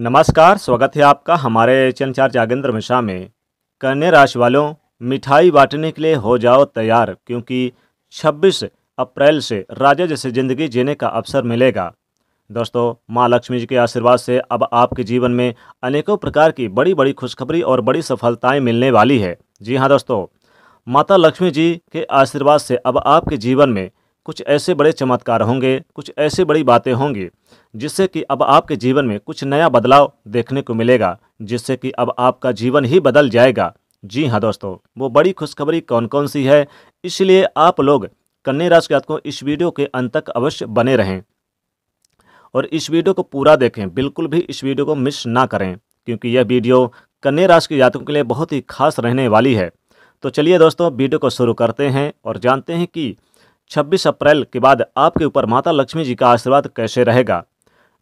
नमस्कार स्वागत है आपका हमारे चैनल चार जागेंद्र मिश्रा में कन्या राशि वालों मिठाई बांटने के लिए हो जाओ तैयार क्योंकि 26 अप्रैल से राजा जैसे ज़िंदगी जीने का अवसर मिलेगा दोस्तों माँ लक्ष्मी जी के आशीर्वाद से अब आपके जीवन में अनेकों प्रकार की बड़ी बड़ी खुशखबरी और बड़ी सफलताएं मिलने वाली है जी हाँ दोस्तों माता लक्ष्मी जी के आशीर्वाद से अब आपके जीवन में कुछ ऐसे बड़े चमत्कार होंगे कुछ ऐसी बड़ी बातें होंगी जिससे कि अब आपके जीवन में कुछ नया बदलाव देखने को मिलेगा जिससे कि अब आपका जीवन ही बदल जाएगा जी हाँ दोस्तों वो बड़ी खुशखबरी कौन कौन सी है इसलिए आप लोग कन्या राशि जातकों इस वीडियो के अंत तक अवश्य बने रहें और इस वीडियो को पूरा देखें बिल्कुल भी इस वीडियो को मिस ना करें क्योंकि यह वीडियो कन्या राशि के जातकों के लिए बहुत ही खास रहने वाली है तो चलिए दोस्तों वीडियो को शुरू करते हैं और जानते हैं कि छब्बीस अप्रैल के बाद आपके ऊपर माता लक्ष्मी जी का आशीर्वाद कैसे रहेगा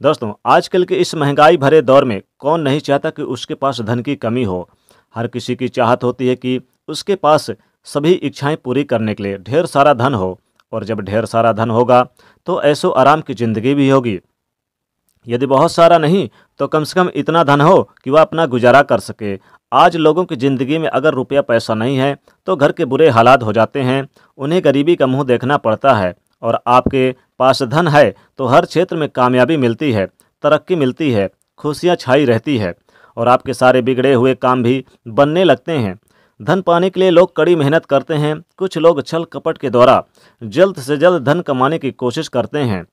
दोस्तों आजकल के इस महंगाई भरे दौर में कौन नहीं चाहता कि उसके पास धन की कमी हो हर किसी की चाहत होती है कि उसके पास सभी इच्छाएं पूरी करने के लिए ढेर सारा धन हो और जब ढेर सारा धन होगा तो ऐसो आराम की ज़िंदगी भी होगी यदि बहुत सारा नहीं तो कम से कम इतना धन हो कि वह अपना गुजारा कर सके आज लोगों की ज़िंदगी में अगर रुपया पैसा नहीं है तो घर के बुरे हालात हो जाते हैं उन्हें गरीबी का मुंह देखना पड़ता है और आपके पास धन है तो हर क्षेत्र में कामयाबी मिलती है तरक्की मिलती है खुशियाँ छाई रहती है और आपके सारे बिगड़े हुए काम भी बनने लगते हैं धन पाने के लिए लोग कड़ी मेहनत करते हैं कुछ लोग छल कपट के द्वारा जल्द से जल्द धन कमाने की कोशिश करते हैं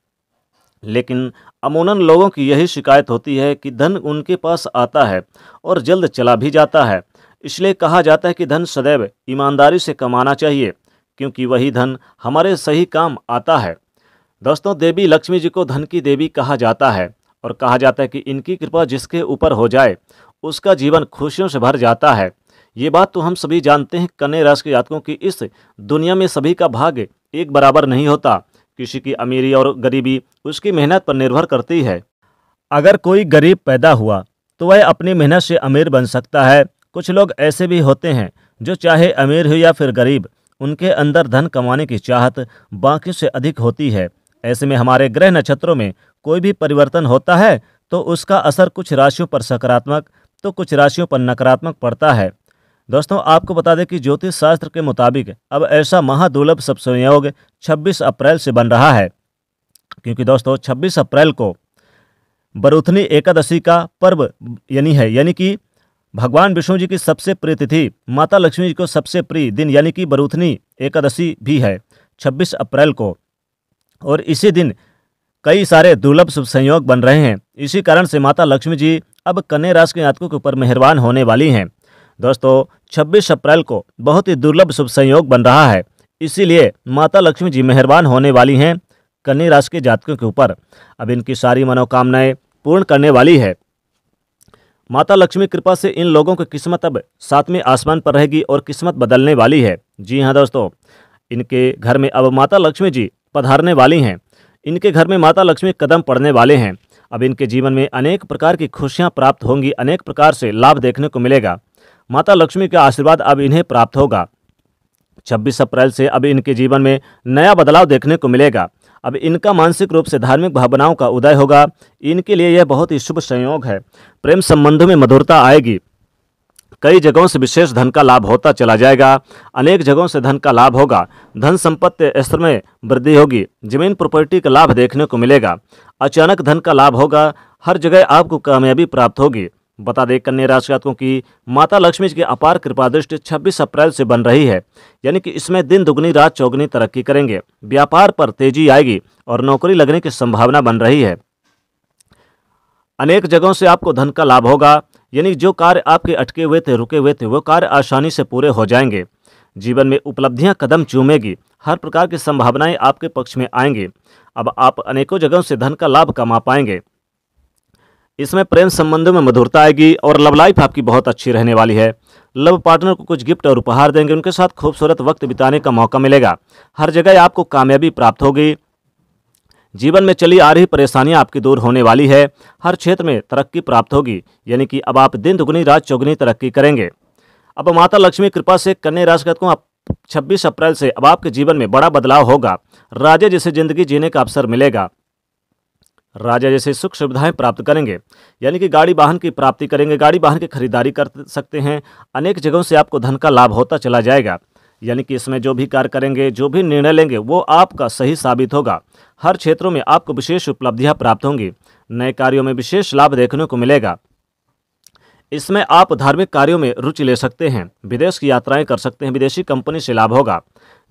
लेकिन अमूनन लोगों की यही शिकायत होती है कि धन उनके पास आता है और जल्द चला भी जाता है इसलिए कहा जाता है कि धन सदैव ईमानदारी से कमाना चाहिए क्योंकि वही धन हमारे सही काम आता है दोस्तों देवी लक्ष्मी जी को धन की देवी कहा जाता है और कहा जाता है कि इनकी कृपा जिसके ऊपर हो जाए उसका जीवन खुशियों से भर जाता है ये बात तो हम सभी जानते हैं कन्या राशि के जातकों की इस दुनिया में सभी का भाग्य एक बराबर नहीं होता किसी की अमीरी और गरीबी उसकी मेहनत पर निर्भर करती है अगर कोई गरीब पैदा हुआ तो वह अपनी मेहनत से अमीर बन सकता है कुछ लोग ऐसे भी होते हैं जो चाहे अमीर हो या फिर गरीब उनके अंदर धन कमाने की चाहत बाकी से अधिक होती है ऐसे में हमारे ग्रह नक्षत्रों में कोई भी परिवर्तन होता है तो उसका असर कुछ राशियों पर सकारात्मक तो कुछ राशियों पर नकारात्मक पड़ता है दोस्तों आपको बता दें कि ज्योतिष शास्त्र के मुताबिक अब ऐसा महादुर्लभ सब संयोग छब्बीस अप्रैल से बन रहा है क्योंकि दोस्तों छब्बीस अप्रैल को बरुथनी एकादशी का पर्व यानी है यानी कि भगवान विष्णु जी की सबसे प्रिय तिथि माता लक्ष्मी जी को सबसे प्रिय दिन यानी कि बरुथनी एकादशी भी है 26 अप्रैल को और इसी दिन कई सारे दुर्लभ शुभ संयोग बन रहे हैं इसी कारण से माता लक्ष्मी जी अब कन्या राशि के यात्रकों के ऊपर मेहरबान होने वाली हैं दोस्तों 26 अप्रैल को बहुत ही दुर्लभ शुभ संयोग बन रहा है इसीलिए माता लक्ष्मी जी मेहरबान होने वाली हैं कन्या राशि के जातकों के ऊपर अब इनकी सारी मनोकामनाएं पूर्ण करने वाली है माता लक्ष्मी कृपा से इन लोगों की किस्मत अब सातवें आसमान पर रहेगी और किस्मत बदलने वाली है जी हाँ दोस्तों इनके घर में अब माता लक्ष्मी जी पधारने वाली हैं इनके घर में माता लक्ष्मी कदम पड़ने वाले हैं अब इनके जीवन में अनेक प्रकार की खुशियाँ प्राप्त होंगी अनेक प्रकार से लाभ देखने को मिलेगा माता लक्ष्मी का आशीर्वाद अब इन्हें प्राप्त होगा 26 अप्रैल से अब इनके जीवन में नया बदलाव देखने को मिलेगा अब इनका मानसिक रूप से धार्मिक भावनाओं का उदय होगा इनके लिए यह बहुत ही शुभ संयोग है प्रेम संबंधों में मधुरता आएगी कई जगहों से विशेष धन का लाभ होता चला जाएगा अनेक जगहों से धन का लाभ होगा धन संपत्ति स्तर में वृद्धि होगी जमीन प्रॉपर्टी का लाभ देखने को मिलेगा अचानक धन का लाभ होगा हर जगह आपको कामयाबी प्राप्त होगी बता दें कन्या राशि जातकों की माता लक्ष्मी जी की अपार कृपा दृष्टि 26 अप्रैल से बन रही है यानी कि इसमें दिन दुगनी रात चौगनी तरक्की करेंगे व्यापार पर तेजी आएगी और नौकरी लगने की संभावना बन रही है अनेक जगहों से आपको धन का लाभ होगा यानी जो कार्य आपके अटके हुए थे रुके हुए थे वो कार्य आसानी से पूरे हो जाएंगे जीवन में उपलब्धियां कदम चूमेगी हर प्रकार की संभावनाएं आपके पक्ष में आएंगी अब आप अनेकों जगहों से धन का लाभ कमा पाएंगे इसमें प्रेम संबंधों में मधुरता आएगी और लव लाइफ आपकी बहुत अच्छी रहने वाली है लव पार्टनर को कुछ गिफ्ट और उपहार देंगे उनके साथ खूबसूरत वक्त बिताने का मौका मिलेगा हर जगह आपको कामयाबी प्राप्त होगी जीवन में चली आ रही परेशानियां आपकी दूर होने वाली है हर क्षेत्र में तरक्की प्राप्त होगी यानी कि अब आप दिन दुगुनी रात चौगुनी तरक्की करेंगे अब माता लक्ष्मी कृपा से कन्या राशि को आप 26 अप्रैल से अब आपके जीवन में बड़ा बदलाव होगा राजे जैसे जिंदगी जीने का अवसर मिलेगा राजा जैसे सुख सुविधाएं प्राप्त करेंगे यानी कि गाड़ी वाहन की प्राप्ति करेंगे गाड़ी वाहन की खरीदारी कर सकते हैं अनेक जगहों से आपको धन का लाभ होता चला जाएगा यानी कि इसमें जो भी कार्य करेंगे जो भी निर्णय लेंगे वो आपका सही साबित होगा हर क्षेत्रों में आपको विशेष उपलब्धियां प्राप्त होंगी नए कार्यों में विशेष लाभ देखने को मिलेगा इसमें आप धार्मिक कार्यों में रुचि ले सकते हैं विदेश की यात्राएं कर सकते हैं विदेशी कंपनी से लाभ होगा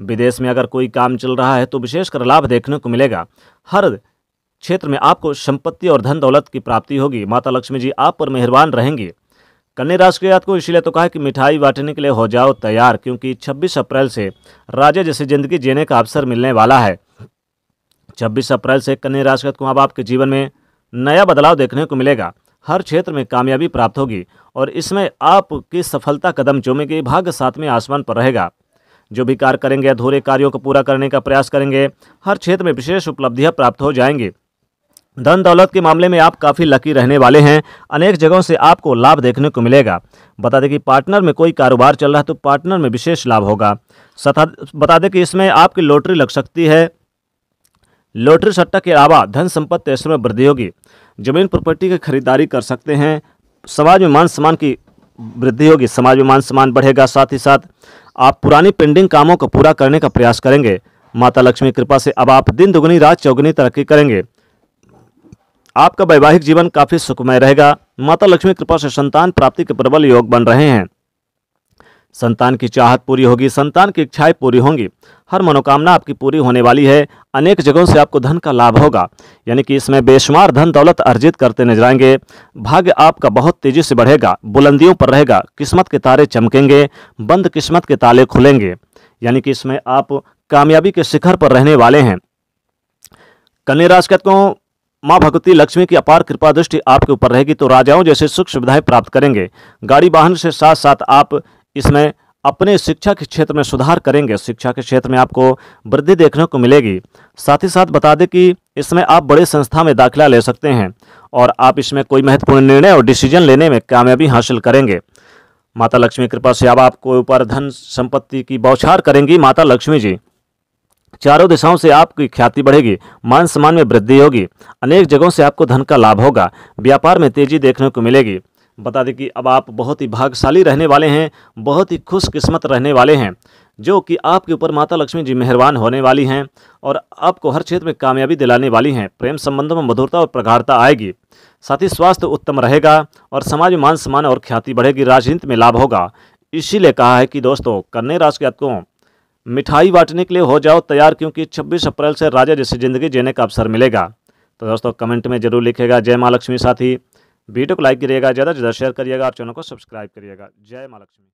विदेश में अगर कोई काम चल रहा है तो विशेषकर लाभ देखने को मिलेगा हर क्षेत्र में आपको संपत्ति और धन दौलत की प्राप्ति होगी माता लक्ष्मी जी आप पर मेहरबान रहेंगी कन्या राशि के को इसीलिए तो कहा कि मिठाई बांटने के लिए हो जाओ तैयार क्योंकि 26 अप्रैल से राजा जैसी जिंदगी जीने का अवसर मिलने वाला है 26 अप्रैल से कन्या राशि को अब आपके जीवन में नया बदलाव देखने को मिलेगा हर क्षेत्र में कामयाबी प्राप्त होगी और इसमें आपकी सफलता कदम चूमेगी भाग्य साथ में आसमान पर रहेगा जो भी कार्य करेंगे अधूरे कार्यों को पूरा करने का प्रयास करेंगे हर क्षेत्र में विशेष उपलब्धियां प्राप्त हो जाएंगी धन दौलत के मामले में आप काफ़ी लकी रहने वाले हैं अनेक जगहों से आपको लाभ देखने को मिलेगा बता दें कि पार्टनर में कोई कारोबार चल रहा है तो पार्टनर में विशेष लाभ होगा बता दें कि इसमें आपकी लॉटरी लग सकती है लॉटरी सट्टा के अलावा धन संपत्ति ऐसे में वृद्धि होगी जमीन प्रॉपर्टी की खरीदारी कर सकते हैं समाज में मान सम्मान की वृद्धि होगी समाज में मान सम्मान बढ़ेगा साथ ही साथ आप पुरानी पेंडिंग कामों को पूरा करने का प्रयास करेंगे माता लक्ष्मी कृपा से अब आप दिन दुगनी रात चौगनी तरक्की करेंगे आपका वैवाहिक जीवन काफी सुखमय रहेगा माता लक्ष्मी कृपा से संतान प्राप्ति के प्रबल योग बन रहे हैं संतान की चाहत पूरी होगी संतान की इच्छाएं पूरी होंगी हर मनोकामना आपकी पूरी होने वाली है अनेक जगहों से आपको धन का लाभ होगा यानी कि इसमें बेशुमार धन दौलत अर्जित करते नजर आएंगे भाग्य आपका बहुत तेजी से बढ़ेगा बुलंदियों पर रहेगा किस्मत के तारे चमकेंगे बंद किस्मत के ताले खुलेंगे यानी कि इसमें आप कामयाबी के शिखर पर रहने वाले हैं कन्या राशि को माँ भगवती लक्ष्मी की अपार कृपा दृष्टि आपके ऊपर रहेगी तो राजाओं जैसे सुख सुविधाएं प्राप्त करेंगे गाड़ी वाहन से साथ साथ आप इसमें अपने शिक्षा के क्षेत्र में सुधार करेंगे शिक्षा के क्षेत्र में आपको वृद्धि देखने को मिलेगी साथ ही साथ बता दें कि इसमें आप बड़े संस्था में दाखिला ले सकते हैं और आप इसमें कोई महत्वपूर्ण निर्णय और डिसीजन लेने में कामयाबी हासिल करेंगे माता लक्ष्मी कृपा से अब आपको ऊपर धन संपत्ति की बौछार करेंगी माता लक्ष्मी जी चारों दिशाओं से आपकी ख्याति बढ़ेगी मान सम्मान में वृद्धि होगी अनेक जगहों से आपको धन का लाभ होगा व्यापार में तेजी देखने को मिलेगी बता दें कि अब आप बहुत ही भाग्यशाली रहने वाले हैं बहुत ही खुशकिस्मत रहने वाले हैं जो कि आपके ऊपर माता लक्ष्मी जी मेहरबान होने वाली हैं और आपको हर क्षेत्र में कामयाबी दिलाने वाली हैं प्रेम संबंधों में मधुरता और प्रगाढ़ता आएगी साथ ही स्वास्थ्य उत्तम रहेगा और समाज में मान सम्मान और ख्याति बढ़ेगी राजनीति में लाभ होगा इसीलिए कहा है कि दोस्तों कन्या राशि के आपको मिठाई बांटने के लिए हो जाओ तैयार क्योंकि 26 अप्रैल से राजा जैसी ज़िंदगी जीने का अवसर मिलेगा तो दोस्तों कमेंट में जरूर लिखेगा जय महालक्ष्मी लक्ष्मी साथी वीडियो को लाइक करिएगा ज़्यादा से ज़्यादा शेयर करिएगा और चैनल को सब्सक्राइब करिएगा जय महालक्ष्मी लक्ष्मी